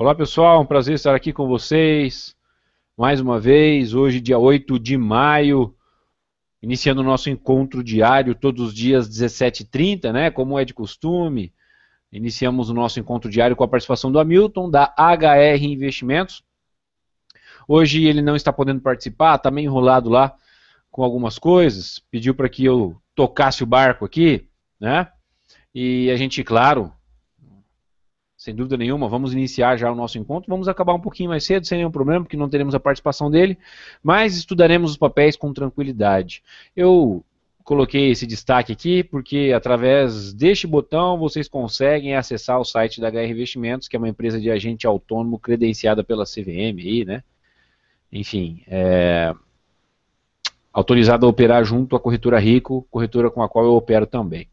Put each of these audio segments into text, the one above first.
Olá pessoal, um prazer estar aqui com vocês mais uma vez, hoje dia 8 de maio, iniciando o nosso encontro diário, todos os dias 17h30, né, como é de costume. Iniciamos o nosso encontro diário com a participação do Hamilton, da HR Investimentos. Hoje ele não está podendo participar, está meio enrolado lá com algumas coisas, pediu para que eu tocasse o barco aqui, né, e a gente, claro, sem dúvida nenhuma, vamos iniciar já o nosso encontro. Vamos acabar um pouquinho mais cedo, sem nenhum problema, porque não teremos a participação dele, mas estudaremos os papéis com tranquilidade. Eu coloquei esse destaque aqui porque através deste botão vocês conseguem acessar o site da HR Investimentos, que é uma empresa de agente autônomo credenciada pela CVM, aí, né? Enfim, é... autorizada a operar junto à corretora Rico, corretora com a qual eu opero também.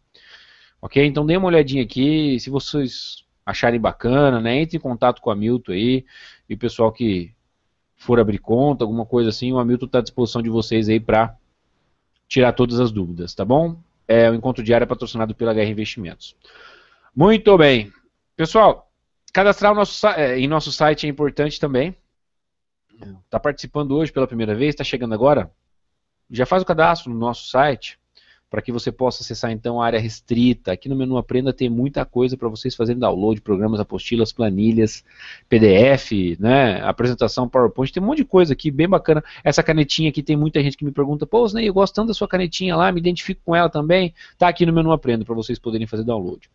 Ok? Então dê uma olhadinha aqui, se vocês acharem bacana, né? Entre em contato com o Hamilton aí e o pessoal que for abrir conta, alguma coisa assim, o Hamilton está à disposição de vocês aí para tirar todas as dúvidas, tá bom? É, o encontro diário é patrocinado pela HR Investimentos. Muito bem. Pessoal, cadastrar nosso, é, em nosso site é importante também. Está participando hoje pela primeira vez, está chegando agora? Já faz o cadastro no nosso site para que você possa acessar então a área restrita. Aqui no menu Aprenda tem muita coisa para vocês fazerem download, programas, apostilas, planilhas, PDF, né, apresentação, PowerPoint, tem um monte de coisa aqui bem bacana. Essa canetinha aqui tem muita gente que me pergunta, pô, Snei, eu gosto tanto da sua canetinha lá, me identifico com ela também. Tá aqui no menu Aprenda para vocês poderem fazer download.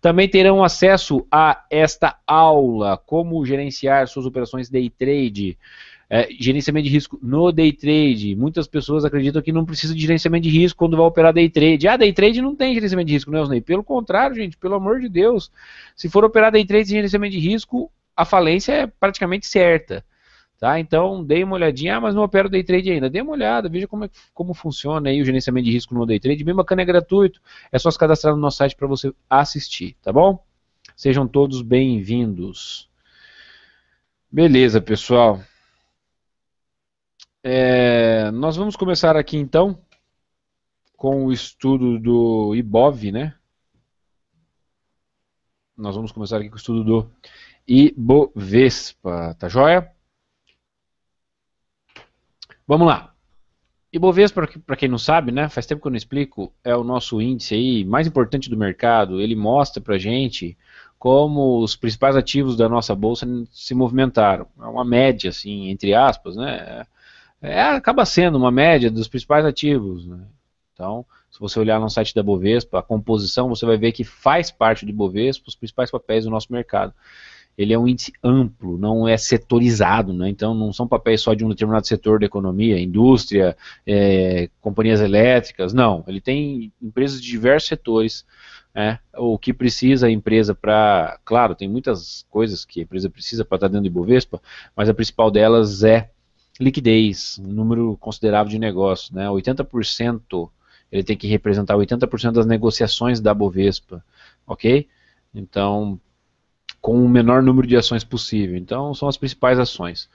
Também terão acesso a esta aula, como gerenciar suas operações day trade é, gerenciamento de risco no day trade. Muitas pessoas acreditam que não precisa de gerenciamento de risco quando vai operar day trade. Ah, day trade não tem gerenciamento de risco, não é, Osney? Pelo contrário, gente, pelo amor de Deus. Se for operar day trade sem gerenciamento de risco, a falência é praticamente certa. Tá? Então, dê uma olhadinha. Ah, mas não opero day trade ainda. Dê uma olhada, veja como, é, como funciona aí o gerenciamento de risco no day trade. Bem bacana, é gratuito. É só se cadastrar no nosso site para você assistir, tá bom? Sejam todos bem-vindos. Beleza, pessoal. É, nós vamos começar aqui então com o estudo do IBOV, né? Nós vamos começar aqui com o estudo do IBOVESPA, tá joia? Vamos lá. Ibovespa, para quem não sabe, né, faz tempo que eu não explico, é o nosso índice aí mais importante do mercado. Ele mostra para gente como os principais ativos da nossa bolsa se movimentaram. É uma média, assim, entre aspas, né? é, acaba sendo uma média dos principais ativos. Né? Então, se você olhar no site da Bovespa, a composição, você vai ver que faz parte de Bovespa os principais papéis do nosso mercado. Ele é um índice amplo, não é setorizado, né? então não são papéis só de um determinado setor da economia, indústria, é, companhias elétricas, não. Ele tem empresas de diversos setores, né? o que precisa a empresa para. Claro, tem muitas coisas que a empresa precisa para estar dentro de Bovespa, mas a principal delas é liquidez, um número considerável de negócios, né? 80% ele tem que representar 80% das negociações da Bovespa, ok? Então, com o menor número de ações possível. Então, são as principais ações.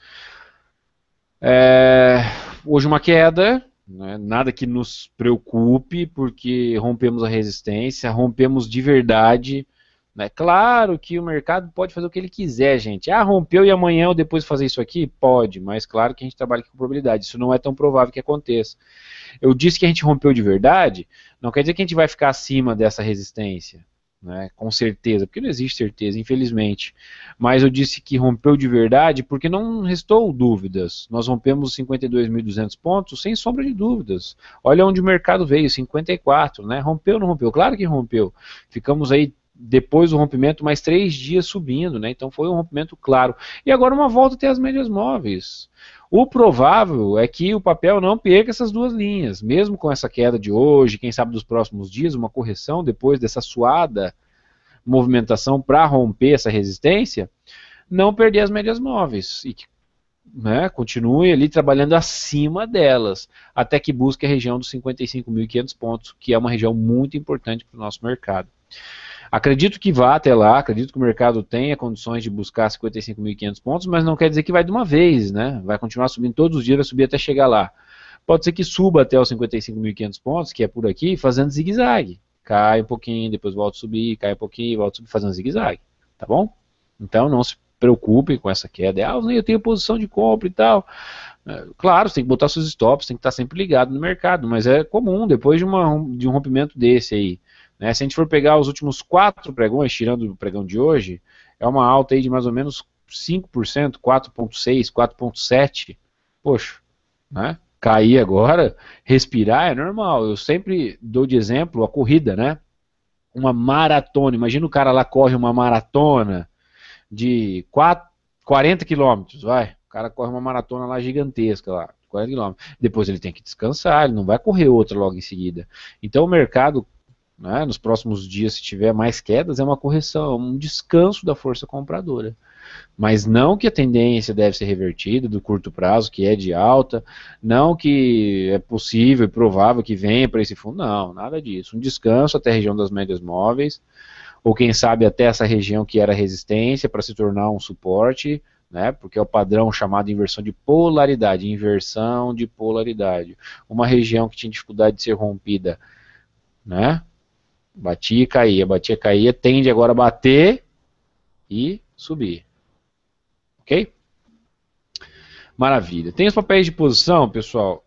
É, hoje uma queda, né? nada que nos preocupe, porque rompemos a resistência, rompemos de verdade é claro que o mercado pode fazer o que ele quiser, gente. Ah, rompeu e amanhã ou depois fazer isso aqui? Pode, mas claro que a gente trabalha com probabilidade. Isso não é tão provável que aconteça. Eu disse que a gente rompeu de verdade, não quer dizer que a gente vai ficar acima dessa resistência. Né, com certeza, porque não existe certeza, infelizmente. Mas eu disse que rompeu de verdade porque não restou dúvidas. Nós rompemos 52.200 pontos sem sombra de dúvidas. Olha onde o mercado veio, 54, né? Rompeu ou não rompeu? Claro que rompeu. Ficamos aí depois do rompimento, mais três dias subindo, né? Então foi um rompimento claro. E agora uma volta até as médias móveis. O provável é que o papel não perca essas duas linhas, mesmo com essa queda de hoje, quem sabe dos próximos dias, uma correção depois dessa suada movimentação para romper essa resistência, não perder as médias móveis e que né, continue ali trabalhando acima delas, até que busque a região dos 55.500 pontos, que é uma região muito importante para o nosso mercado. Acredito que vá até lá, acredito que o mercado tenha condições de buscar 55.500 pontos, mas não quer dizer que vai de uma vez, né? Vai continuar subindo todos os dias, vai subir até chegar lá. Pode ser que suba até os 55.500 pontos, que é por aqui, fazendo zigue-zague. Cai um pouquinho, depois volta a subir, cai um pouquinho, volta a subir, fazendo zigue-zague. Tá bom? Então não se preocupe com essa queda. É, ah, eu tenho posição de compra e tal. É, claro, você tem que botar seus stops, tem que estar sempre ligado no mercado, mas é comum, depois de, uma, de um rompimento desse aí né? Se a gente for pegar os últimos quatro pregões, tirando o pregão de hoje, é uma alta aí de mais ou menos 5%, 4,6%, 4,7%. Poxa, né? cair agora, respirar é normal. Eu sempre dou de exemplo a corrida, né? Uma maratona. Imagina o cara lá corre uma maratona de 4, 40 quilômetros, vai. O cara corre uma maratona lá gigantesca lá. 40 quilômetros. Depois ele tem que descansar, ele não vai correr outra logo em seguida. Então o mercado né? Nos próximos dias, se tiver mais quedas, é uma correção, um descanso da força compradora. Mas não que a tendência deve ser revertida do curto prazo, que é de alta, não que é possível e provável que venha para esse fundo, não, nada disso. Um descanso até a região das médias móveis, ou quem sabe até essa região que era resistência para se tornar um suporte, né, porque é o padrão chamado inversão de polaridade, inversão de polaridade. Uma região que tinha dificuldade de ser rompida, né, Batia e caía, batia e caía, tende agora a bater e subir. Ok? Maravilha. Tem os papéis de posição, pessoal.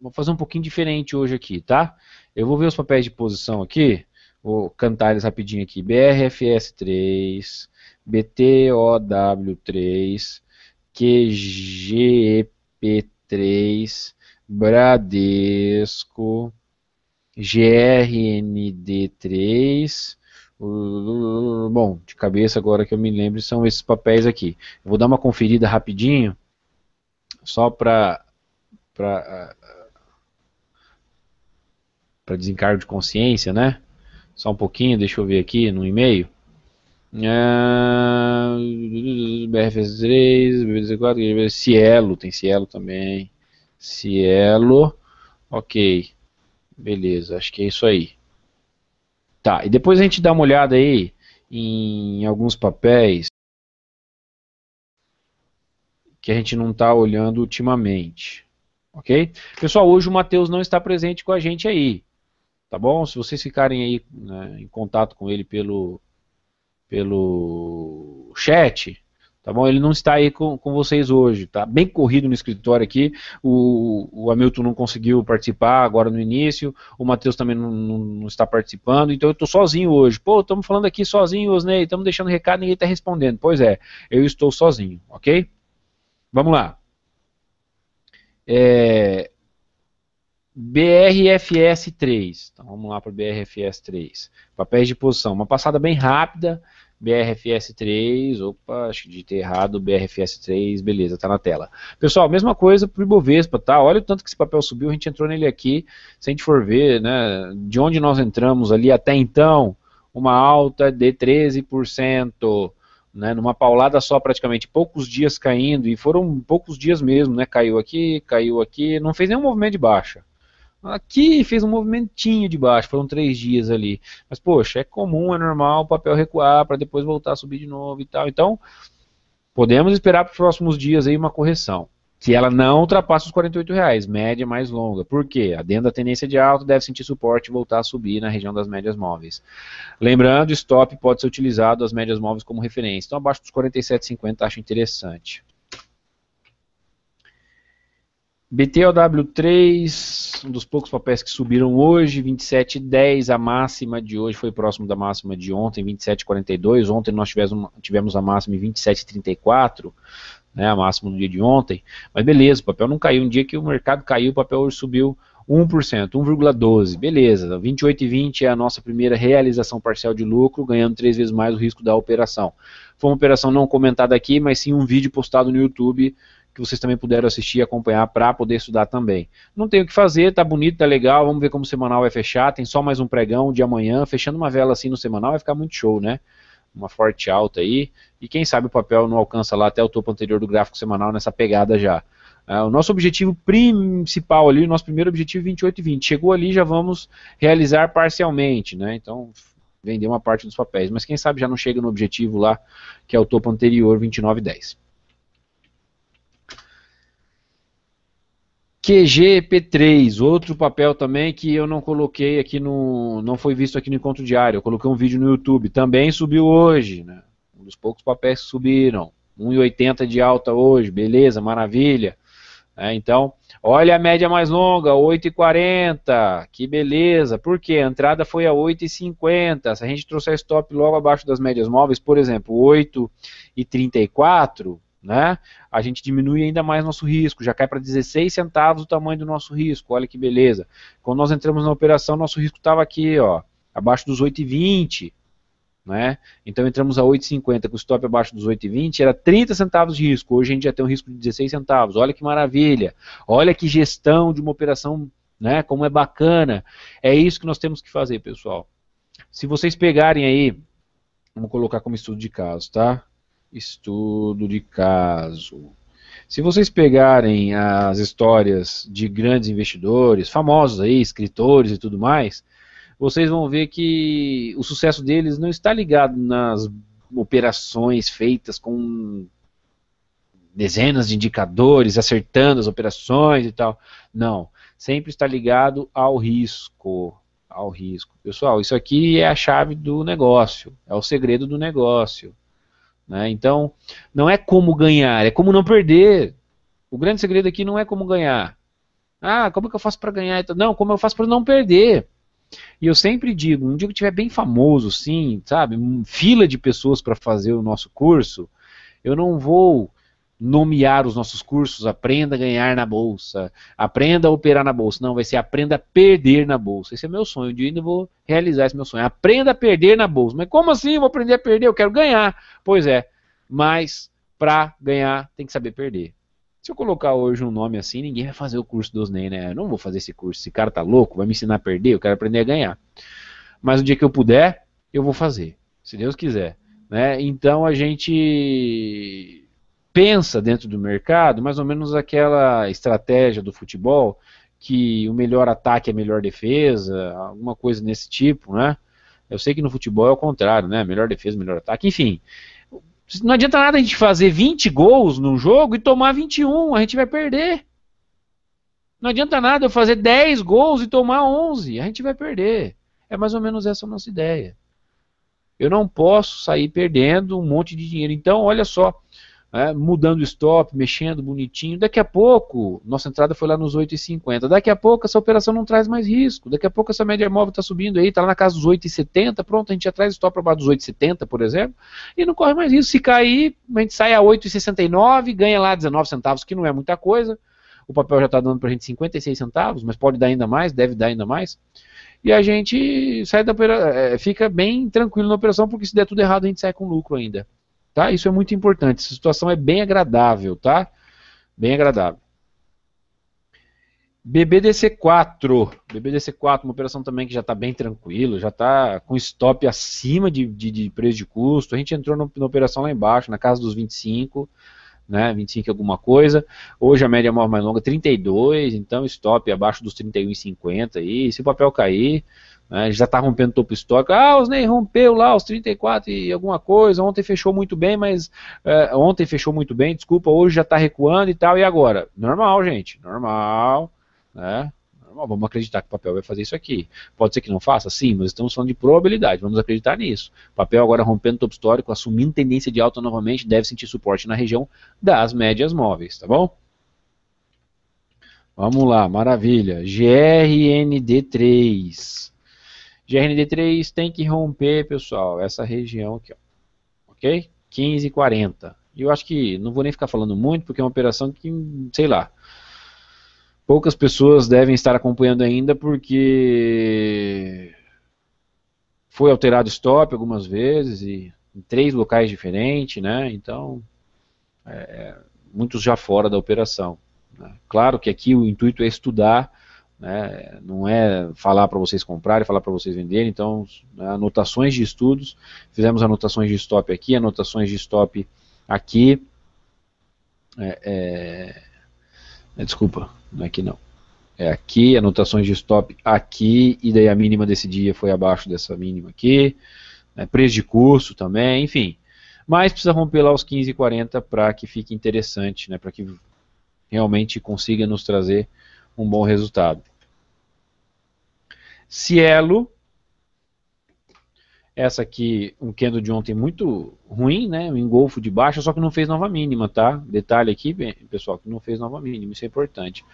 Vou fazer um pouquinho diferente hoje aqui, tá? Eu vou ver os papéis de posição aqui. Vou cantar eles rapidinho aqui. BRFS3, BTOW3, QGEP3, Bradesco, GRND3. Bom, de cabeça agora que eu me lembro são esses papéis aqui. Vou dar uma conferida rapidinho, só para para para desencargo de consciência, né? Só um pouquinho, deixa eu ver aqui no e-mail. Ah, brfs BFS3, BFS4, Cielo, tem Cielo também. Cielo, ok. Beleza, acho que é isso aí. Tá, e depois a gente dá uma olhada aí em alguns papéis que a gente não está olhando ultimamente. Ok? Pessoal, hoje o Matheus não está presente com a gente aí. Tá bom? Se vocês ficarem aí né, em contato com ele pelo, pelo chat, Tá bom? Ele não está aí com, com vocês hoje, tá? Bem corrido no escritório aqui. O, o Hamilton não conseguiu participar agora no início, o Matheus também não, não, não, está participando, então eu estou sozinho hoje. Pô, estamos falando aqui sozinho, Osney, estamos deixando recado, ninguém está respondendo. Pois é, eu estou sozinho, ok? Vamos lá. É, BRFS 3. Então vamos lá para o BRFS 3. Papéis de posição. Uma passada bem rápida BRFS3, opa, acho que digitei errado, BRFS3, beleza, tá na tela. Pessoal, mesma coisa pro Ibovespa, tá? Olha o tanto que esse papel subiu, a gente entrou nele aqui, se a gente for ver, né, de onde nós entramos ali até então, uma alta de 13%, né, numa paulada só praticamente, poucos dias caindo, e foram poucos dias mesmo, né, caiu aqui, caiu aqui, não fez nenhum movimento de baixa. Aqui fez um movimentinho de baixo, foram três dias ali. Mas, poxa, é comum, é normal o papel recuar para depois voltar a subir de novo e tal. Então, podemos esperar para os próximos dias aí uma correção. Que ela não ultrapasse os 48 reais, média mais longa. Por quê? Adendo da tendência de alta, deve sentir suporte e voltar a subir na região das médias móveis. Lembrando, stop pode ser utilizado as médias móveis como referência. Então, abaixo dos 47,50 acho interessante. BTOW3, um dos poucos papéis que subiram hoje, 27,10. A máxima de hoje foi próximo da máxima de ontem, 27,42. Ontem nós tivemos, tivemos a máxima em 27,34, né, a máxima no dia de ontem. Mas beleza, o papel não caiu. Um dia que o mercado caiu, o papel hoje subiu 1%, 1,12%. Beleza, 28,20 é a nossa primeira realização parcial de lucro, ganhando três vezes mais o risco da operação. Foi uma operação não comentada aqui, mas sim um vídeo postado no YouTube que vocês também puderam assistir e acompanhar para poder estudar também. Não tem o que fazer, tá bonito, tá legal, vamos ver como o semanal vai fechar, tem só mais um pregão de amanhã, fechando uma vela assim no semanal vai ficar muito show, né? Uma forte alta aí, e quem sabe o papel não alcança lá até o topo anterior do gráfico semanal nessa pegada já. Ah, o nosso objetivo principal ali, o nosso primeiro objetivo 28 é e 20. Chegou ali, já vamos realizar parcialmente, né? Então, vender uma parte dos papéis. Mas quem sabe já não chega no objetivo lá, que é o topo anterior 29 e 10. QGP3, outro papel também que eu não coloquei aqui no. não foi visto aqui no encontro diário. Eu coloquei um vídeo no YouTube. Também subiu hoje, né? Um dos poucos papéis que subiram. 1,80 de alta hoje, beleza, maravilha. É, então, olha a média mais longa, 8,40. Que beleza. Por quê? A entrada foi a 8,50. Se a gente trouxer stop logo abaixo das médias móveis, por exemplo, 8,34 né? A gente diminui ainda mais nosso risco, já cai para 16 centavos o tamanho do nosso risco, olha que beleza. Quando nós entramos na operação, nosso risco estava aqui, ó, abaixo dos 8,20, né? Então entramos a 8,50 com o stop abaixo dos 8,20, era 30 centavos de risco. Hoje a gente já tem um risco de 16 centavos. Olha que maravilha! Olha que gestão de uma operação, né? Como é bacana! É isso que nós temos que fazer, pessoal. Se vocês pegarem aí, vamos colocar como estudo de caso, tá? estudo de caso. Se vocês pegarem as histórias de grandes investidores, famosos aí, escritores e tudo mais, vocês vão ver que o sucesso deles não está ligado nas operações feitas com dezenas de indicadores, acertando as operações e tal. Não, sempre está ligado ao risco, ao risco. Pessoal, isso aqui é a chave do negócio, é o segredo do negócio. Né? Então, não é como ganhar, é como não perder. O grande segredo aqui não é como ganhar. Ah, como é que eu faço para ganhar? Não, como eu faço para não perder? E eu sempre digo, um dia que tiver bem famoso, sim, sabe, fila de pessoas para fazer o nosso curso, eu não vou nomear os nossos cursos, aprenda a ganhar na bolsa, aprenda a operar na bolsa. Não, vai ser aprenda a perder na bolsa. Esse é meu sonho, ir e não vou realizar esse meu sonho. Aprenda a perder na bolsa. Mas como assim? Eu vou aprender a perder, eu quero ganhar. Pois é, mas para ganhar tem que saber perder. Se eu colocar hoje um nome assim, ninguém vai fazer o curso dos NEM, né? Eu não vou fazer esse curso, esse cara tá louco, vai me ensinar a perder, eu quero aprender a ganhar. Mas o dia que eu puder, eu vou fazer, se Deus quiser. Né? Então a gente pensa dentro do mercado mais ou menos aquela estratégia do futebol que o melhor ataque é a melhor defesa, alguma coisa nesse tipo, né? Eu sei que no futebol é o contrário, né? Melhor defesa, melhor ataque, enfim. Não adianta nada a gente fazer 20 gols num jogo e tomar 21, a gente vai perder. Não adianta nada eu fazer 10 gols e tomar 11, a gente vai perder. É mais ou menos essa a nossa ideia. Eu não posso sair perdendo um monte de dinheiro. Então, olha só, é, mudando o stop, mexendo bonitinho. Daqui a pouco, nossa entrada foi lá nos 8,50. Daqui a pouco essa operação não traz mais risco. Daqui a pouco essa média móvel está subindo aí, está lá na casa dos 8,70. Pronto, a gente já traz stop para baixo dos 8,70, por exemplo, e não corre mais risco. Se cair, a gente sai a 8,69, ganha lá 19 centavos, que não é muita coisa. O papel já está dando para a gente 56 centavos, mas pode dar ainda mais, deve dar ainda mais. E a gente sai da é, fica bem tranquilo na operação, porque se der tudo errado, a gente sai com lucro ainda. Tá? Isso é muito importante. Essa situação é bem agradável, tá? Bem agradável. BBDC4. BBDC4, uma operação também que já está bem tranquilo, já está com stop acima de, de, de, preço de custo. A gente entrou no, na operação lá embaixo, na casa dos 25, né? 25 alguma coisa. Hoje a média maior mais longa 32, então stop abaixo dos 31,50 aí. Se o papel cair, né? já está rompendo topo histórico. Ah, os Ney rompeu lá os 34 e alguma coisa. Ontem fechou muito bem, mas é, ontem fechou muito bem. Desculpa, hoje já está recuando e tal. E agora? Normal, gente. Normal, né? Normal. Vamos acreditar que o papel vai fazer isso aqui. Pode ser que não faça, sim, mas estamos falando de probabilidade. Vamos acreditar nisso. O papel agora rompendo topo histórico, assumindo tendência de alta novamente, deve sentir suporte na região das médias móveis, tá bom? Vamos lá, maravilha. GRND3. GRND3 tem que romper, pessoal, essa região aqui, ó. ok? 15,40. E eu acho que não vou nem ficar falando muito, porque é uma operação que, sei lá, poucas pessoas devem estar acompanhando ainda, porque foi alterado stop algumas vezes e em três locais diferentes, né? Então, é, é, muitos já fora da operação. Né? Claro que aqui o intuito é estudar né? Não é falar para vocês comprarem, falar para vocês venderem. Então, né, anotações de estudos. Fizemos anotações de stop aqui, anotações de stop aqui. É, é, é, desculpa, não é aqui não. É aqui, anotações de stop aqui, e daí a mínima desse dia foi abaixo dessa mínima aqui. Né, preço de curso também, enfim. Mas precisa romper lá os 15,40 para que fique interessante, né? para que realmente consiga nos trazer um bom resultado. Cielo. Essa aqui, um candle de ontem muito ruim, né? Um engolfo de baixa, só que não fez nova mínima, tá? Detalhe aqui, pessoal, que não fez nova mínima, isso é importante.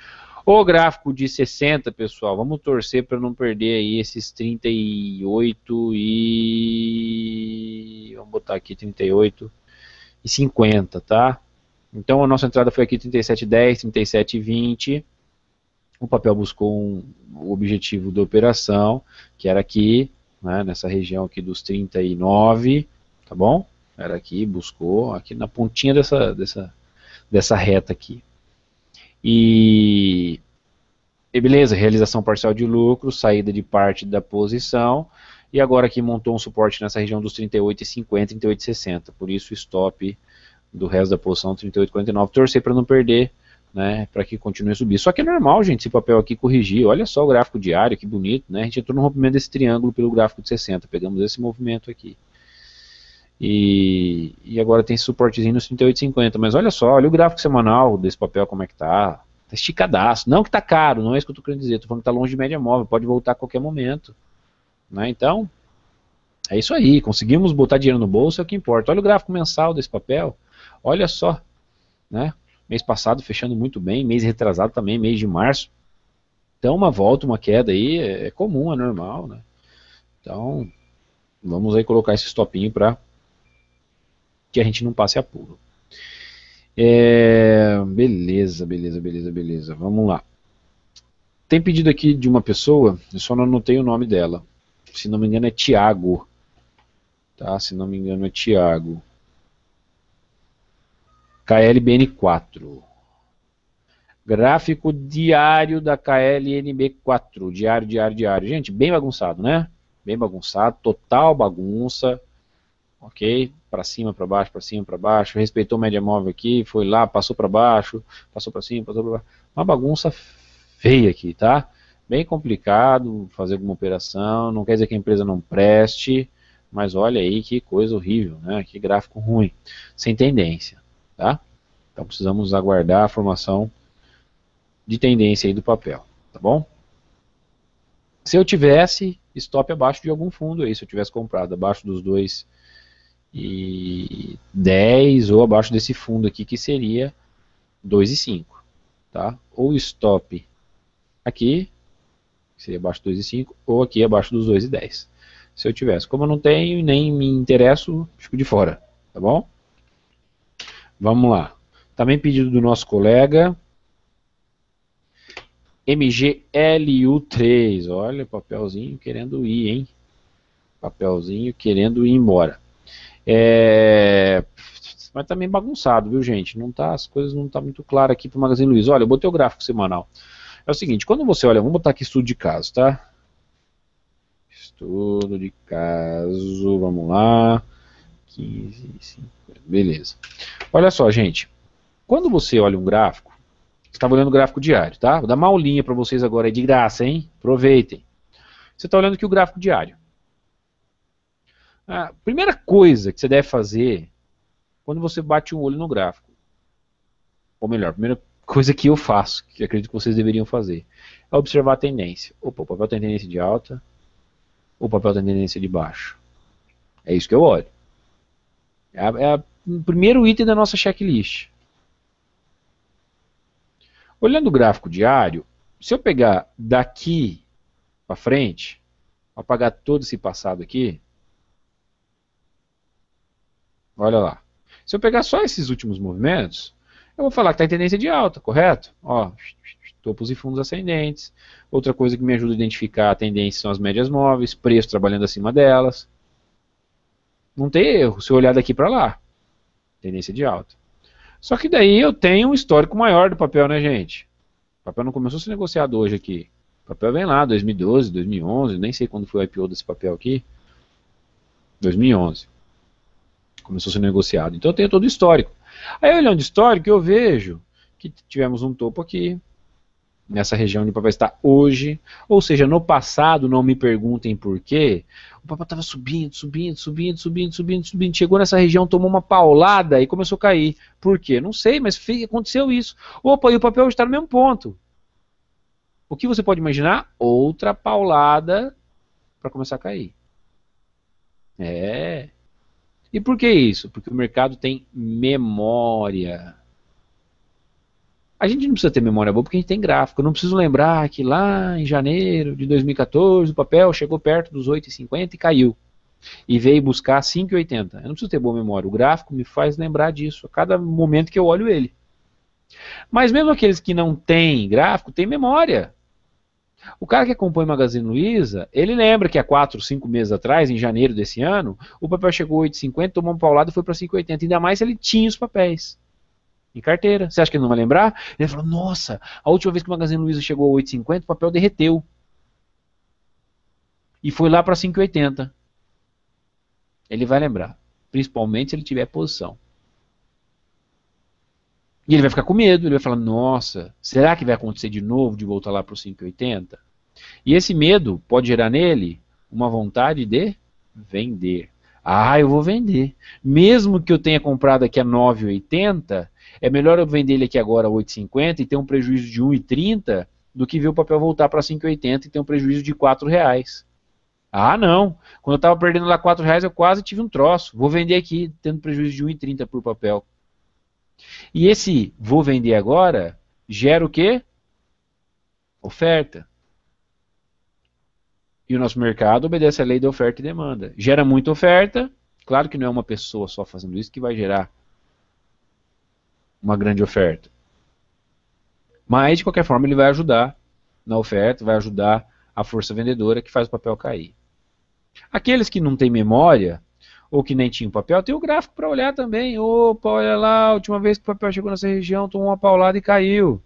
O gráfico de 60, pessoal, vamos torcer para não perder aí esses 38 e... Vamos botar aqui 38 e 50, tá? Então a nossa entrada foi aqui 37,10, 37,20 o papel buscou um, o objetivo da operação, que era aqui, né, nessa região aqui dos 39, tá bom? Era aqui, buscou, aqui na pontinha dessa, dessa, dessa reta aqui. E, e beleza, realização parcial de lucro, saída de parte da posição, e agora aqui montou um suporte nessa região dos 38,50, 38,60, por isso stop do resto da posição 38,49, torcer para não perder né, para que continue a subir. Só que é normal, gente, esse papel aqui corrigir. Olha só o gráfico diário, que bonito, né? A gente entrou no rompimento desse triângulo pelo gráfico de 60, pegamos esse movimento aqui. E, e agora tem suportezinho nos 38,50. Mas olha só, olha o gráfico semanal desse papel, como é que tá. Tá esticadaço. Não que tá caro, não é isso que eu tô querendo dizer. Tô falando que tá longe de média móvel, pode voltar a qualquer momento. Né? Então, é isso aí. Conseguimos botar dinheiro no bolso, é o que importa. Olha o gráfico mensal desse papel. Olha só, né? mês passado fechando muito bem, mês retrasado também, mês de março. Então uma volta, uma queda aí é, é comum, é normal, né? Então vamos aí colocar esse stopinho para que a gente não passe apuro. É, beleza, beleza, beleza, beleza. Vamos lá. Tem pedido aqui de uma pessoa, eu só não anotei o nome dela. Se não me engano é Tiago. Tá? Se não me engano é Tiago. KLBN4. Gráfico diário da KLNB4. Diário, diário, diário. Gente, bem bagunçado, né? Bem bagunçado, total bagunça. Ok? Para cima, para baixo, para cima, para baixo. Respeitou média móvel aqui, foi lá, passou para baixo, passou para cima, passou para baixo. Uma bagunça feia aqui, tá? Bem complicado fazer alguma operação. Não quer dizer que a empresa não preste, mas olha aí que coisa horrível, né? Que gráfico ruim, sem tendência. Tá? Então precisamos aguardar a formação de tendência aí do papel, tá bom? Se eu tivesse stop abaixo de algum fundo aí, se eu tivesse comprado abaixo dos 2 e 10 ou abaixo desse fundo aqui que seria 2,5, tá? Ou stop aqui, que seria abaixo dos 2,5, ou aqui abaixo dos 2,10. Se eu tivesse, como eu não tenho nem me interesso, fico de fora, tá bom? Vamos lá. Também pedido do nosso colega. MGLU3. Olha, papelzinho querendo ir, hein? Papelzinho querendo ir embora. É... Mas também tá bagunçado, viu, gente? Não tá, as coisas não estão tá muito claras aqui para o Magazine Luiz. Olha, eu botei o gráfico semanal. É o seguinte, quando você olha, vamos botar aqui estudo de caso, tá? Estudo de caso, vamos lá. 15, 50, beleza. Olha só, gente. Quando você olha um gráfico, você estava olhando o gráfico diário, tá? Vou dar uma aulinha para vocês agora aí é de graça, hein? Aproveitem. Você está olhando aqui o gráfico diário. A primeira coisa que você deve fazer quando você bate um olho no gráfico, ou melhor, a primeira coisa que eu faço, que acredito que vocês deveriam fazer, é observar a tendência. Opa, o papel tem tá tendência de alta, o papel tem tá tendência de baixo. É isso que eu olho. É é a o primeiro item da nossa checklist. Olhando o gráfico diário, se eu pegar daqui para frente, apagar todo esse passado aqui, olha lá. Se eu pegar só esses últimos movimentos, eu vou falar que está em tendência de alta, correto? Ó, topos e fundos ascendentes. Outra coisa que me ajuda a identificar a tendência são as médias móveis, preço trabalhando acima delas. Não tem erro se eu olhar daqui para lá. Tendência de alta. Só que daí eu tenho um histórico maior do papel, né, gente? O papel não começou a ser negociado hoje aqui. O papel vem lá, 2012, 2011, nem sei quando foi o IPO desse papel aqui. 2011. Começou a ser negociado. Então eu tenho todo o histórico. Aí olhando o histórico, eu vejo que tivemos um topo aqui, nessa região onde o papel está hoje, ou seja, no passado, não me perguntem porquê, o papel estava subindo, subindo, subindo, subindo, subindo, subindo, chegou nessa região, tomou uma paulada e começou a cair. Por quê? Não sei, mas aconteceu isso. Opa, e o papel está no mesmo ponto. O que você pode imaginar? Outra paulada para começar a cair. É. E por que isso? Porque o mercado tem memória. A gente não precisa ter memória boa porque a gente tem gráfico. Eu não preciso lembrar que lá em janeiro de 2014 o papel chegou perto dos 8,50 e caiu. E veio buscar 5,80. Eu não preciso ter boa memória. O gráfico me faz lembrar disso a cada momento que eu olho ele. Mas mesmo aqueles que não têm gráfico, têm memória. O cara que acompanha o Magazine Luiza, ele lembra que há 4, 5 meses atrás, em janeiro desse ano, o papel chegou a 8,50, tomou um paulado e foi para 5,80. Ainda mais se ele tinha os papéis em carteira. Você acha que ele não vai lembrar? Ele falou: Nossa, a última vez que o Magazine Luiza chegou a 8,50, o papel derreteu. E foi lá para 5,80. Ele vai lembrar. Principalmente se ele tiver posição. E ele vai ficar com medo, ele vai falar: Nossa, será que vai acontecer de novo de voltar lá para os 5,80? E esse medo pode gerar nele uma vontade de vender. Ah, eu vou vender. Mesmo que eu tenha comprado aqui a 9,80, é melhor eu vender ele aqui agora a 8,50 e ter um prejuízo de 1,30 do que ver o papel voltar para 5,80 e ter um prejuízo de 4 reais. Ah, não. Quando eu estava perdendo lá 4 reais, eu quase tive um troço. Vou vender aqui tendo prejuízo de 1,30 por papel. E esse vou vender agora gera o quê? Oferta. E o nosso mercado obedece à lei da oferta e demanda. Gera muita oferta. Claro que não é uma pessoa só fazendo isso que vai gerar uma grande oferta. Mas, de qualquer forma, ele vai ajudar na oferta, vai ajudar a força vendedora que faz o papel cair. Aqueles que não têm memória, ou que nem tinham papel, tem o gráfico para olhar também. Opa, olha lá, a última vez que o papel chegou nessa região, tomou uma paulada e caiu.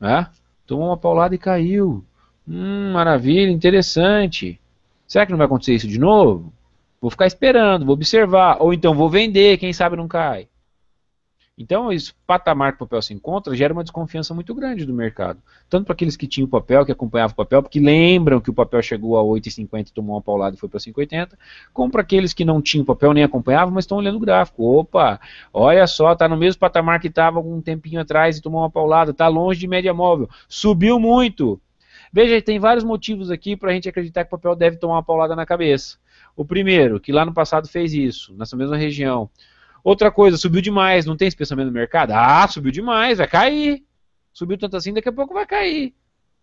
Né? Tomou uma paulada e caiu. Hum, maravilha, interessante. Será que não vai acontecer isso de novo? Vou ficar esperando, vou observar. Ou então vou vender, quem sabe não cai. Então, esse patamar que o papel se encontra gera uma desconfiança muito grande do mercado. Tanto para aqueles que tinham o papel, que acompanhavam o papel, porque lembram que o papel chegou a 8,50 e tomou uma paulada e foi para 5,80, como para aqueles que não tinham papel nem acompanhavam, mas estão olhando o gráfico. Opa, olha só, está no mesmo patamar que estava algum tempinho atrás e tomou uma paulada, está longe de média móvel, subiu muito. Veja, tem vários motivos aqui para a gente acreditar que o papel deve tomar uma paulada na cabeça. O primeiro, que lá no passado fez isso, nessa mesma região. Outra coisa, subiu demais, não tem esse pensamento no mercado? Ah, subiu demais, vai cair. Subiu tanto assim, daqui a pouco vai cair.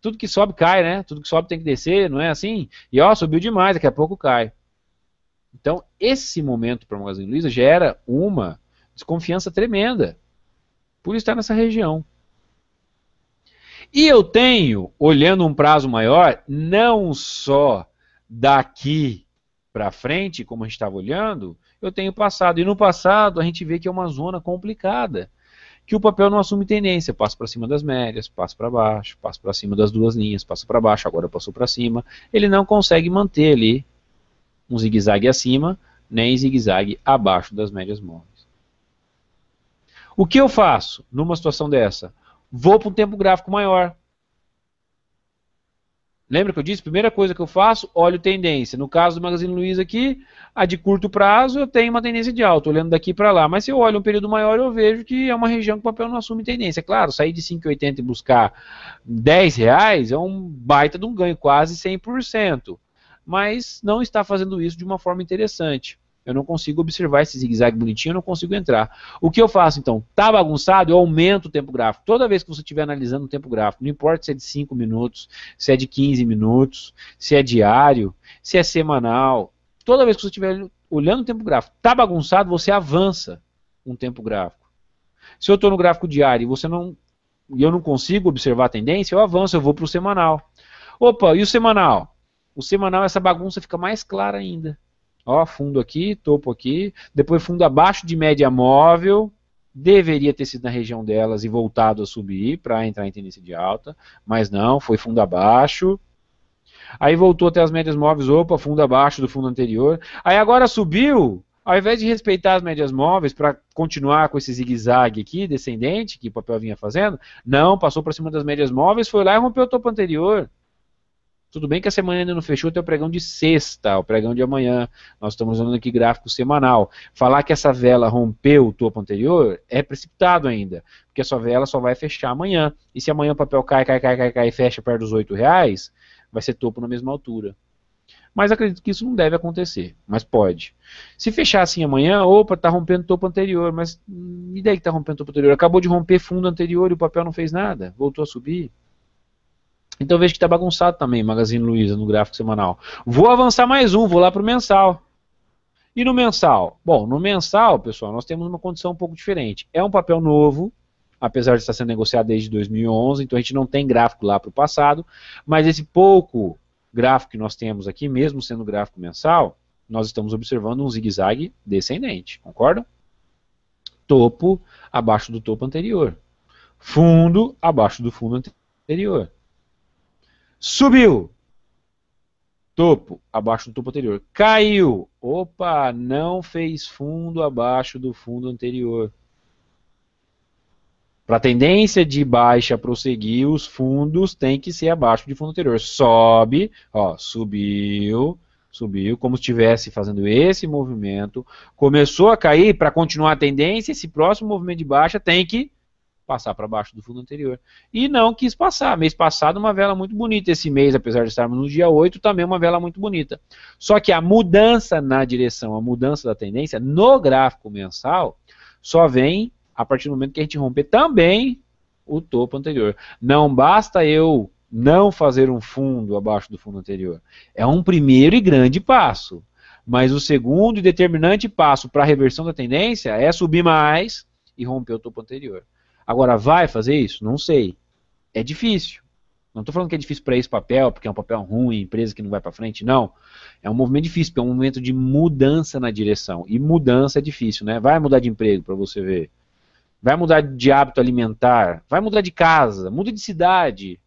Tudo que sobe cai, né? Tudo que sobe tem que descer, não é assim? E ó, subiu demais, daqui a pouco cai. Então, esse momento para o Magazine Luiza gera uma desconfiança tremenda por estar nessa região. E eu tenho, olhando um prazo maior, não só daqui para frente, como a gente estava olhando, eu tenho passado. E no passado a gente vê que é uma zona complicada, que o papel não assume tendência, passa para cima das médias, passa para baixo, passa para cima das duas linhas, passa para baixo, agora passou para cima. Ele não consegue manter ali um zigue-zague acima, nem zigue-zague abaixo das médias móveis. O que eu faço numa situação dessa? Vou para um tempo gráfico maior, Lembra que eu disse? Primeira coisa que eu faço, olho tendência. No caso do Magazine Luiza aqui, a de curto prazo eu tenho uma tendência de alta, olhando daqui para lá. Mas se eu olho um período maior, eu vejo que é uma região que o papel não assume tendência. Claro, sair de 5,80 e buscar 10 reais é um baita de um ganho, quase 100%. Mas não está fazendo isso de uma forma interessante. Eu não consigo observar esse zigue-zague bonitinho, eu não consigo entrar. O que eu faço então? Tá bagunçado, eu aumento o tempo gráfico. Toda vez que você estiver analisando o tempo gráfico, não importa se é de 5 minutos, se é de 15 minutos, se é diário, se é semanal. Toda vez que você estiver olhando o tempo gráfico, tá bagunçado, você avança um tempo gráfico. Se eu estou no gráfico diário e você não e eu não consigo observar a tendência, eu avanço, eu vou para o semanal. Opa, e o semanal? O semanal essa bagunça fica mais clara ainda. Ó, fundo aqui, topo aqui, depois fundo abaixo de média móvel, deveria ter sido na região delas e voltado a subir para entrar em tendência de alta, mas não, foi fundo abaixo. Aí voltou até as médias móveis, opa, fundo abaixo do fundo anterior. Aí agora subiu, ao invés de respeitar as médias móveis para continuar com esse zigue-zague aqui, descendente, que o papel vinha fazendo, não, passou para cima das médias móveis, foi lá e rompeu o topo anterior. Tudo bem que a semana ainda não fechou, tem o pregão de sexta, o pregão de amanhã. Nós estamos usando aqui gráfico semanal. Falar que essa vela rompeu o topo anterior é precipitado ainda, porque a sua vela só vai fechar amanhã. E se amanhã o papel cai, cai, cai, cai, cai e fecha perto dos R$ reais, vai ser topo na mesma altura. Mas acredito que isso não deve acontecer, mas pode. Se fechar assim amanhã, opa, está rompendo o topo anterior, mas hum, e daí que está rompendo o topo anterior? Acabou de romper fundo anterior e o papel não fez nada, voltou a subir. Então vejo que está bagunçado também Magazine Luiza no gráfico semanal. Vou avançar mais um, vou lá para o mensal. E no mensal? Bom, no mensal, pessoal, nós temos uma condição um pouco diferente. É um papel novo, apesar de estar sendo negociado desde 2011, então a gente não tem gráfico lá para o passado, mas esse pouco gráfico que nós temos aqui, mesmo sendo gráfico mensal, nós estamos observando um zigue-zague descendente, concordam? Topo abaixo do topo anterior. Fundo abaixo do fundo anterior. Subiu. Topo, abaixo do topo anterior. Caiu. Opa, não fez fundo abaixo do fundo anterior. Para a tendência de baixa prosseguir, os fundos têm que ser abaixo de fundo anterior. Sobe, ó, subiu, subiu, como se estivesse fazendo esse movimento. Começou a cair, para continuar a tendência, esse próximo movimento de baixa tem que passar para baixo do fundo anterior. E não quis passar. Mês passado, uma vela muito bonita. Esse mês, apesar de estarmos no dia 8, também uma vela muito bonita. Só que a mudança na direção, a mudança da tendência no gráfico mensal, só vem a partir do momento que a gente romper também o topo anterior. Não basta eu não fazer um fundo abaixo do fundo anterior. É um primeiro e grande passo. Mas o segundo e determinante passo para a reversão da tendência é subir mais e romper o topo anterior. Agora, vai fazer isso? Não sei. É difícil. Não estou falando que é difícil para esse papel, porque é um papel ruim, empresa que não vai para frente, não. É um movimento difícil, porque é um momento de mudança na direção. E mudança é difícil, né? Vai mudar de emprego para você ver. Vai mudar de hábito alimentar, vai mudar de casa, muda de cidade,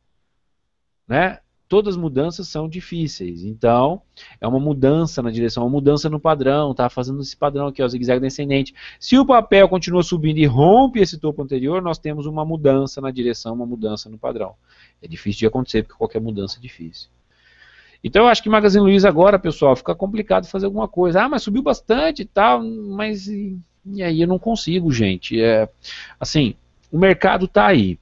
né? todas as mudanças são difíceis. Então, é uma mudança na direção, é uma mudança no padrão, tá fazendo esse padrão aqui, ó, zigue-zague descendente. Se o papel continua subindo e rompe esse topo anterior, nós temos uma mudança na direção, uma mudança no padrão. É difícil de acontecer, porque qualquer mudança é difícil. Então eu acho que Magazine Luiza agora, pessoal, fica complicado fazer alguma coisa. Ah, mas subiu bastante e tal, mas e, e aí eu não consigo, gente. É, assim, o mercado está aí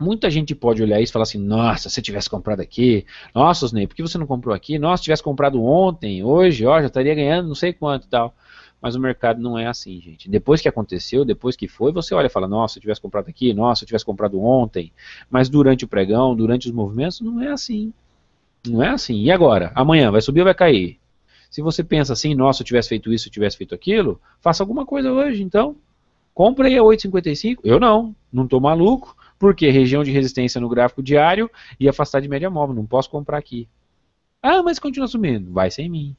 muita gente pode olhar isso e falar assim: nossa, se eu tivesse comprado aqui, nossa, Osney, por que você não comprou aqui? Nossa, se tivesse comprado ontem, hoje, ó, já estaria ganhando não sei quanto e tal. Mas o mercado não é assim, gente. Depois que aconteceu, depois que foi, você olha e fala: nossa, se eu tivesse comprado aqui, nossa, se eu tivesse comprado ontem. Mas durante o pregão, durante os movimentos, não é assim. Não é assim. E agora? Amanhã vai subir ou vai cair? Se você pensa assim, nossa, se eu tivesse feito isso, se eu tivesse feito aquilo, faça alguma coisa hoje, então. Comprei a 8,55? Eu não, não estou maluco. Porque região de resistência no gráfico diário e afastar de média móvel, não posso comprar aqui. Ah, mas continua subindo, vai sem mim.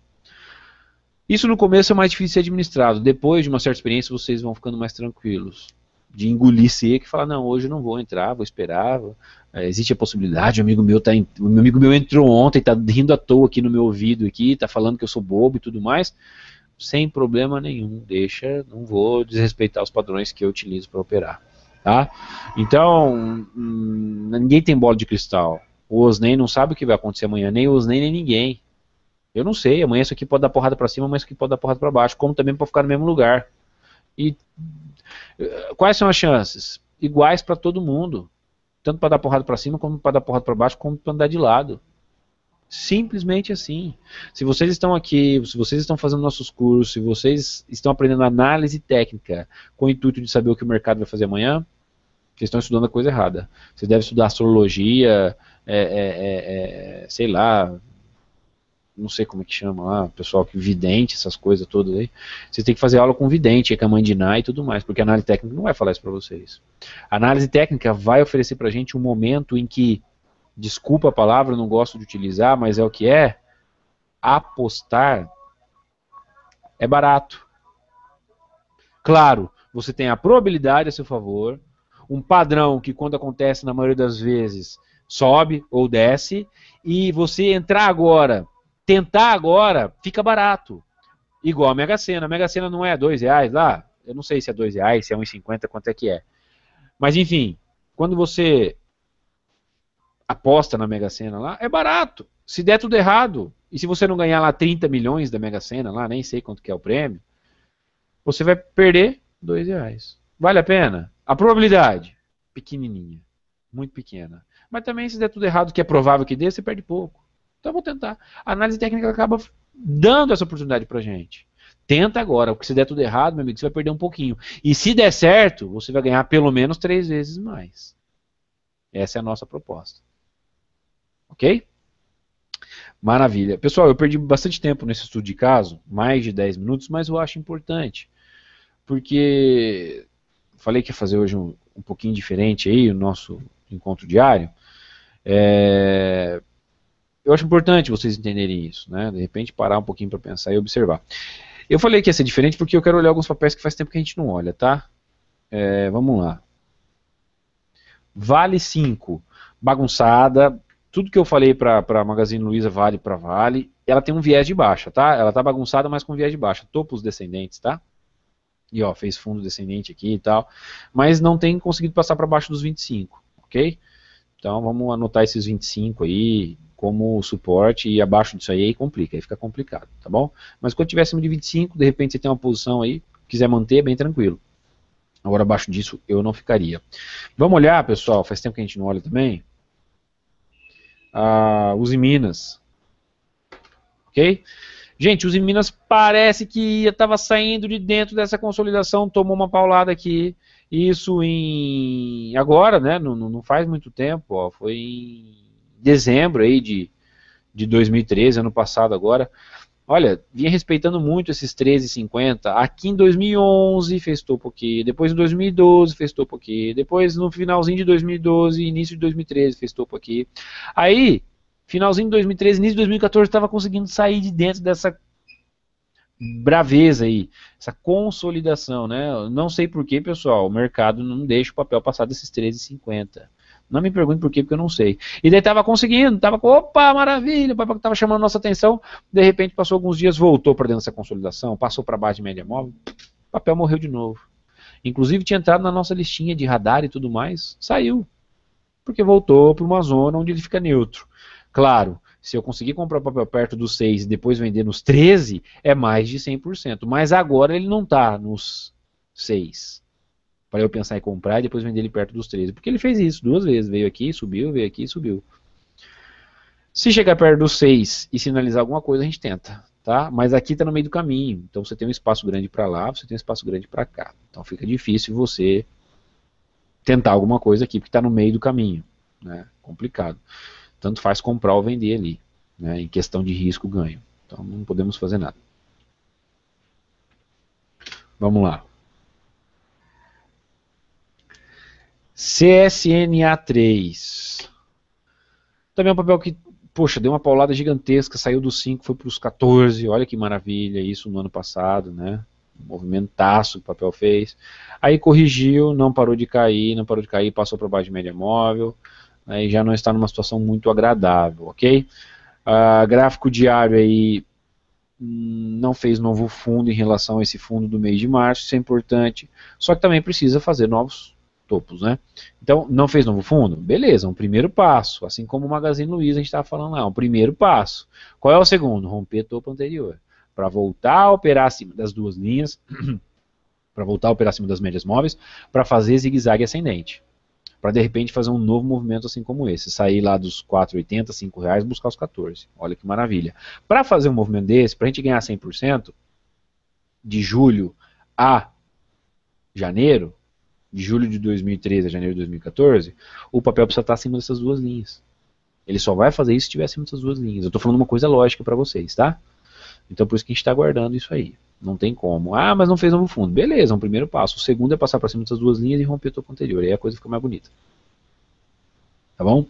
Isso no começo é mais difícil de ser administrado. Depois de uma certa experiência, vocês vão ficando mais tranquilos. De engolir seco e falar, não, hoje eu não vou entrar, vou esperar. É, existe a possibilidade, o amigo meu tá o meu amigo meu entrou ontem, tá rindo à toa aqui no meu ouvido aqui, tá falando que eu sou bobo e tudo mais. Sem problema nenhum, deixa, não vou desrespeitar os padrões que eu utilizo para operar. Tá? Então, hum, ninguém tem bola de cristal. O Osney não sabe o que vai acontecer amanhã, nem o Osney, nem ninguém. Eu não sei, amanhã isso aqui pode dar porrada para cima, amanhã isso aqui pode dar porrada para baixo, como também pode ficar no mesmo lugar. E eh, quais são as chances? Iguais para todo mundo, tanto para dar porrada para cima, como para dar porrada para baixo, como para andar de lado. Simplesmente assim. Se vocês estão aqui, se vocês estão fazendo nossos cursos, se vocês estão aprendendo análise técnica com o intuito de saber o que o mercado vai fazer amanhã, vocês estão estudando a coisa errada. Vocês devem estudar astrologia, é, é, é, é, sei lá, não sei como é que chama lá, pessoal que vidente, essas coisas todas aí. Vocês têm que fazer aula com vidente, com a mãe de Ná e tudo mais, porque a análise técnica não vai falar isso para vocês. A análise técnica vai oferecer para a gente um momento em que desculpa a palavra, não gosto de utilizar, mas é o que é, apostar é barato. Claro, você tem a probabilidade a seu favor, um padrão que quando acontece na maioria das vezes sobe ou desce, e você entrar agora, tentar agora, fica barato. Igual a Mega Sena. A Mega Sena não é dois reais lá, eu não sei se é dois reais, se é 1,50, quanto é que é. Mas enfim, quando você aposta na Mega Sena lá, é barato. Se der tudo errado, e se você não ganhar lá 30 milhões da Mega Sena lá, nem sei quanto que é o prêmio, você vai perder 2 reais. Vale a pena? A probabilidade? Pequenininha. Muito pequena. Mas também se der tudo errado, que é provável que dê, você perde pouco. Então vou tentar. A análise técnica acaba dando essa oportunidade pra gente. Tenta agora, porque se der tudo errado, meu amigo, você vai perder um pouquinho. E se der certo, você vai ganhar pelo menos três vezes mais. Essa é a nossa proposta. Ok? Maravilha. Pessoal, eu perdi bastante tempo nesse estudo de caso, mais de 10 minutos, mas eu acho importante. Porque falei que ia fazer hoje um, um pouquinho diferente aí, o nosso encontro diário. É, eu acho importante vocês entenderem isso, né? De repente parar um pouquinho para pensar e observar. Eu falei que ia ser diferente porque eu quero olhar alguns papéis que faz tempo que a gente não olha, tá? É, vamos lá. Vale 5. Bagunçada, tudo que eu falei para a Magazine Luiza vale para Vale. Ela tem um viés de baixa, tá? Ela tá bagunçada, mas com viés de baixa. Topos descendentes, tá? E ó, fez fundo descendente aqui e tal. Mas não tem conseguido passar para baixo dos 25, ok? Então vamos anotar esses 25 aí como suporte e abaixo disso aí, aí complica, aí fica complicado, tá bom? Mas quando tiver acima de 25, de repente você tem uma posição aí, quiser manter, bem tranquilo. Agora abaixo disso eu não ficaria. Vamos olhar, pessoal, faz tempo que a gente não olha também a Uzi Minas. Ok? Gente, Uzi Minas parece que estava saindo de dentro dessa consolidação, tomou uma paulada aqui. Isso em. agora, né? Não, não faz muito tempo, ó, foi em dezembro aí de, de 2013, ano passado agora. Olha, vinha respeitando muito esses 13,50. Aqui em 2011 fez topo aqui, depois em 2012 fez topo aqui, depois no finalzinho de 2012, início de 2013 fez topo aqui. Aí, finalzinho de 2013, início de 2014 estava conseguindo sair de dentro dessa braveza aí, essa consolidação, né? Não sei por que, pessoal, o mercado não deixa o papel passar desses 13,50. Não me pergunte por quê, porque eu não sei. E daí estava conseguindo, estava com, opa, maravilha, o estava chamando nossa atenção. De repente, passou alguns dias, voltou para dentro dessa consolidação, passou para baixo de média móvel, papel morreu de novo. Inclusive, tinha entrado na nossa listinha de radar e tudo mais, saiu. Porque voltou para uma zona onde ele fica neutro. Claro, se eu conseguir comprar papel perto dos 6 e depois vender nos 13, é mais de 100%. Mas agora ele não está nos 6 para eu pensar em comprar e depois vender ele perto dos 13. Porque ele fez isso duas vezes, veio aqui, subiu, veio aqui, subiu. Se chegar perto dos 6 e sinalizar alguma coisa, a gente tenta, tá? Mas aqui está no meio do caminho, então você tem um espaço grande para lá, você tem um espaço grande para cá. Então fica difícil você tentar alguma coisa aqui, porque está no meio do caminho, né? Complicado. Tanto faz comprar ou vender ali, né? Em questão de risco ganho. Então não podemos fazer nada. Vamos lá. CSNA3. Também é um papel que, poxa, deu uma paulada gigantesca, saiu dos 5, foi para os 14, olha que maravilha, isso no ano passado, né? Um movimentaço que o papel fez. Aí corrigiu, não parou de cair, não parou de cair, passou para baixo de média móvel, aí né? já não está numa situação muito agradável, ok? Uh, gráfico diário aí hum, não fez novo fundo em relação a esse fundo do mês de março, isso é importante, só que também precisa fazer novos topos, né? Então, não fez novo fundo? Beleza, um primeiro passo. Assim como o Magazine Luiza a gente estava falando lá, um primeiro passo. Qual é o segundo? Romper topo anterior. Para voltar a operar acima das duas linhas, para voltar a operar acima das médias móveis, para fazer zigue-zague ascendente. Para de repente fazer um novo movimento assim como esse, sair lá dos 4,80, 5 reais, buscar os 14. Olha que maravilha. Para fazer um movimento desse, para a gente ganhar 100%, de julho a janeiro, de julho de 2013 a janeiro de 2014, o papel precisa estar acima dessas duas linhas. Ele só vai fazer isso se estiver acima dessas duas linhas. Eu estou falando uma coisa lógica para vocês, tá? Então por isso que a gente está guardando isso aí. Não tem como. Ah, mas não fez novo fundo. Beleza, é um primeiro passo. O segundo é passar para cima dessas duas linhas e romper o topo anterior. Aí a coisa fica mais bonita. Tá bom?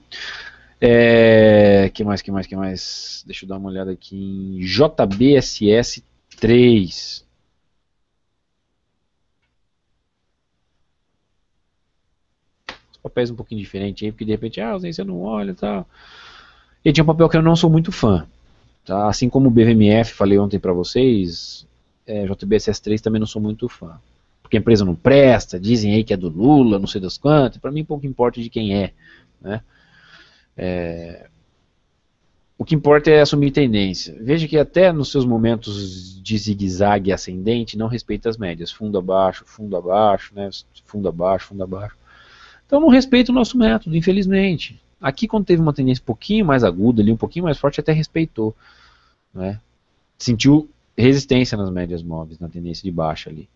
É, que mais, que mais, que mais? Deixa eu dar uma olhada aqui em JBSS 3. papéis um pouquinho diferentes aí, porque de repente, ah, ausência não olha e tal. E tinha um papel que eu não sou muito fã. Tá? Assim como o BVMF, falei ontem para vocês, é, JBSS3 também não sou muito fã. Porque a empresa não presta, dizem aí que é do Lula, não sei das quantas, para mim pouco importa de quem é. Né? É, o que importa é assumir tendência. Veja que até nos seus momentos de zigue-zague ascendente, não respeita as médias. Fundo abaixo, fundo abaixo, né? fundo abaixo, fundo abaixo. Então não respeita o nosso método, infelizmente. Aqui quando teve uma tendência um pouquinho mais aguda, ali um pouquinho mais forte, até respeitou, né? Sentiu resistência nas médias móveis, na tendência de baixa ali.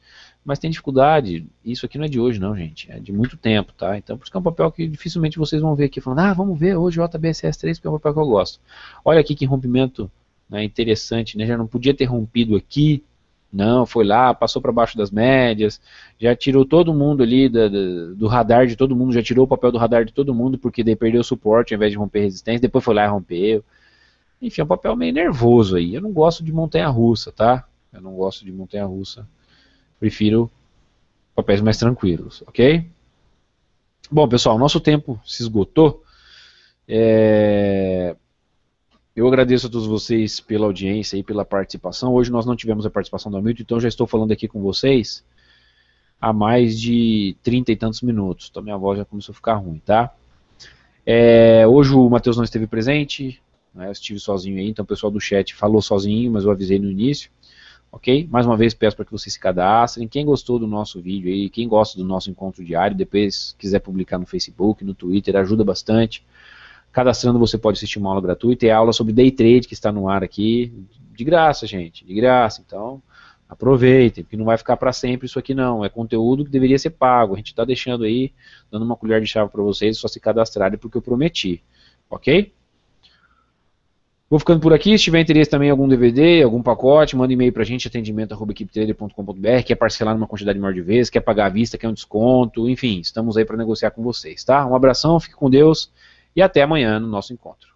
Mas tem dificuldade, isso aqui não é de hoje não, gente, é de muito tempo, tá? Então por isso que é um papel que dificilmente vocês vão ver aqui falando, ah, vamos ver hoje o JBSS3, porque é um papel que eu gosto. Olha aqui que rompimento né, interessante, né? Já não podia ter rompido aqui, não, foi lá, passou para baixo das médias, já tirou todo mundo ali da, da, do radar de todo mundo, já tirou o papel do radar de todo mundo, porque daí perdeu o suporte ao invés de romper resistência, depois foi lá e rompeu. Enfim, é um papel meio nervoso aí. Eu não gosto de montanha-russa, tá? Eu não gosto de montanha-russa. Prefiro papéis mais tranquilos, ok? Bom, pessoal, nosso tempo se esgotou. É... Eu agradeço a todos vocês pela audiência e pela participação. Hoje nós não tivemos a participação do Hamilton, então já estou falando aqui com vocês há mais de trinta e tantos minutos. Então minha voz já começou a ficar ruim, tá? É, hoje o Matheus não esteve presente, né, eu estive sozinho aí, então o pessoal do chat falou sozinho, mas eu avisei no início. Ok? Mais uma vez peço para que vocês se cadastrem. Quem gostou do nosso vídeo aí, quem gosta do nosso encontro diário, depois quiser publicar no Facebook, no Twitter, ajuda bastante. Cadastrando você pode assistir uma aula gratuita e aula sobre day trade que está no ar aqui, de graça, gente, de graça. Então, aproveitem, porque não vai ficar para sempre isso aqui não. É conteúdo que deveria ser pago. A gente está deixando aí, dando uma colher de chave para vocês, só se cadastrarem porque eu prometi, ok? Vou ficando por aqui. Se tiver interesse também em algum DVD, algum pacote, manda e-mail para a gente, atendimento.equipetrader.com.br. Quer parcelar numa quantidade maior de vezes, quer pagar à vista, quer um desconto, enfim, estamos aí para negociar com vocês, tá? Um abração, fique com Deus e até amanhã no nosso encontro.